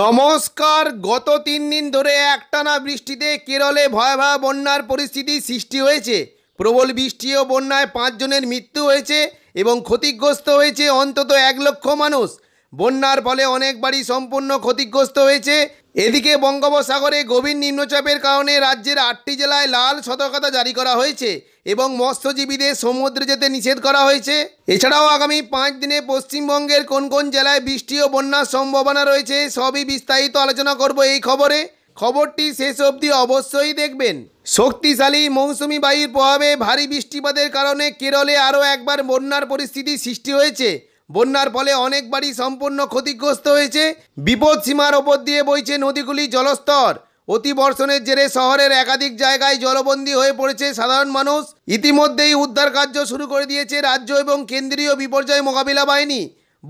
নমস্কার গত তিন দিন ধরে একটানা বৃষ্টিতে কেরলে ভয়াবহ বন্যার পরিস্থিতি সৃষ্টি হয়েছে প্রবল বৃষ্টি ও বন্যায় পাঁচজনের মৃত্যু হয়েছে এবং ক্ষতিগ্রস্ত হয়েছে অন্তত এক লক্ষ মানুষ বন্যার ফলে অনেক বাড়ি সম্পূর্ণ ক্ষতিগ্রস্ত হয়েছে এদিকে বঙ্গোপসাগরে গভীর নিম্নচাপের কারণে রাজ্যের আটটি জেলায় লাল সতর্কতা জারি করা হয়েছে এবং মৎস্যজীবীদের সমুদ্রে যেতে নিষেধ করা হয়েছে এছাড়াও আগামী পাঁচ দিনে পশ্চিমবঙ্গের কোন কোন জেলায় বৃষ্টি ও বন্যার সম্ভাবনা রয়েছে সবই বিস্তারিত আলোচনা করব এই খবরে খবরটি শেষ অবধি অবশ্যই দেখবেন শক্তিশালী মৌসুমি বায়ুর প্রভাবে ভারী বৃষ্টিপাতের কারণে কেরলে আরও একবার বন্যার পরিস্থিতি সৃষ্টি হয়েছে বন্যার ফলে অনেক বাড়ি সম্পূর্ণ ক্ষতিগ্রস্ত হয়েছে বিপদ সীমার ওপর দিয়ে বইছে নদীগুলি জলস্তর অতি বর্ষণের জেরে শহরের একাধিক জায়গায় জলবন্দী হয়ে পড়েছে সাধারণ মানুষ ইতিমধ্যেই উদ্ধার কার্য শুরু করে দিয়েছে রাজ্য এবং কেন্দ্রীয় বিপর্যয় মোকাবিলা বাহিনী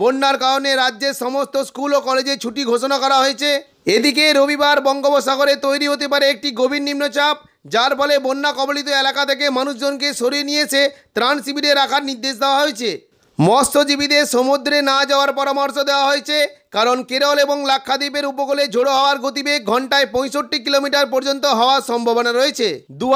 বন্যার কারণে রাজ্যের সমস্ত স্কুল ও কলেজে ছুটি ঘোষণা করা হয়েছে এদিকে রবিবার বঙ্গোপসাগরে তৈরি হতে পারে একটি গভীর নিম্নচাপ যার ফলে বন্যা কবলিত এলাকা থেকে মানুষজনকে সরিয়ে নিয়েছে ত্রাণ শিবিরে রাখার নির্দেশ দেওয়া হয়েছে মৎস্যজীবীদের সমুদ্রে না যাওয়ার পরামর্শ দেওয়া হয়েছে কারণ কেরল এবং লাক্ষাদ্বীপের উপকূলে ঝোড়ো হওয়ার গতিবেগ ঘন্টায় পঁয়ষট্টি কিলোমিটার পর্যন্ত হওয়ার সম্ভাবনা রয়েছে দু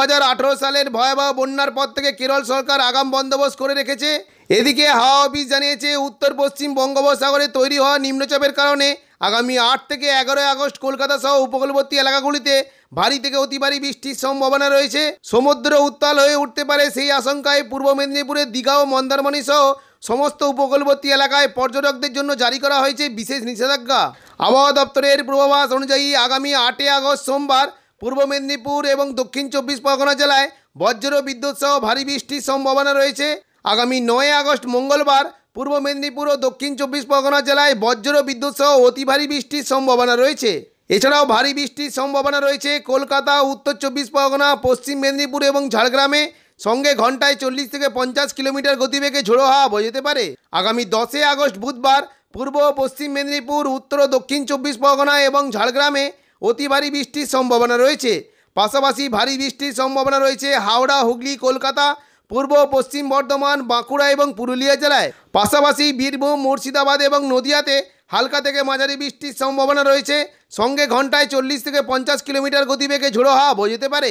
সালের ভয়াবহ বন্যার পর থেকে কেরল সরকার আগাম বন্দোবস্ত করে রেখেছে এদিকে হাওয়া অফিস জানিয়েছে উত্তর পশ্চিম বঙ্গোপসাগরে তৈরি হওয়া নিম্নচাপের কারণে আগামী আট থেকে এগারোই আগস্ট কলকাতা সহ উপকূলবর্তী এলাকাগুলিতে ভারী থেকে অতি ভারী বৃষ্টির সম্ভাবনা রয়েছে সমুদ্র উত্তাল হয়ে উঠতে পারে সেই আশঙ্কায় পূর্ব মেদিনীপুরের দীঘা ও মন্দারমণি সহ সমস্ত উপকূলবর্তী এলাকায় পর্যটকদের জন্য জারি করা হয়েছে বিশেষ নিষেধাজ্ঞা আবহাওয়া দপ্তরের পূর্বাভাস অনুযায়ী আগামী আটই আগস্ট সোমবার পূর্ব মেদিনীপুর এবং দক্ষিণ চব্বিশ পরগনা জেলায় বজ্র বিদ্যুৎ সহ ভারী বৃষ্টির সম্ভাবনা রয়েছে আগামী নয় আগস্ট মঙ্গলবার পূর্ব মেদিনীপুর ও দক্ষিণ চব্বিশ পরগনা জেলায় বজ্র বিদ্যুৎ সহ অতি ভারী বৃষ্টির সম্ভাবনা রয়েছে এছাড়াও ভারী বৃষ্টির সম্ভাবনা রয়েছে কলকাতা উত্তর চব্বিশ পরগনা পশ্চিম মেদিনীপুর এবং ঝাড়গ্রামে সঙ্গে ঘন্টায় চল্লিশ থেকে পঞ্চাশ কিলোমিটার গতিবেগে ঝোড়ো হাওয়া বোঝাতে পারে আগামী দশে আগস্ট বুধবার পূর্ব ও পশ্চিম মেদিনীপুর উত্তর ও দক্ষিণ চব্বিশ পরগনা এবং ঝাড়গ্রামে অতি ভারী বৃষ্টির সম্ভাবনা রয়েছে পাশাপাশি ভারী বৃষ্টির সম্ভাবনা রয়েছে হাওড়া হুগলি কলকাতা পূর্ব পশ্চিম বর্ধমান বাঁকুড়া এবং পুরুলিয়া জেলায় পাশাপাশি বীরভূম মুর্শিদাবাদ এবং নদিয়াতে হালকা থেকে মাঝারি বৃষ্টির সম্ভাবনা রয়েছে সঙ্গে ঘন্টায় চল্লিশ থেকে পঞ্চাশ কিলোমিটার গতিবেগে ঝোড়ো হাওয়া বয়ে যেতে পারে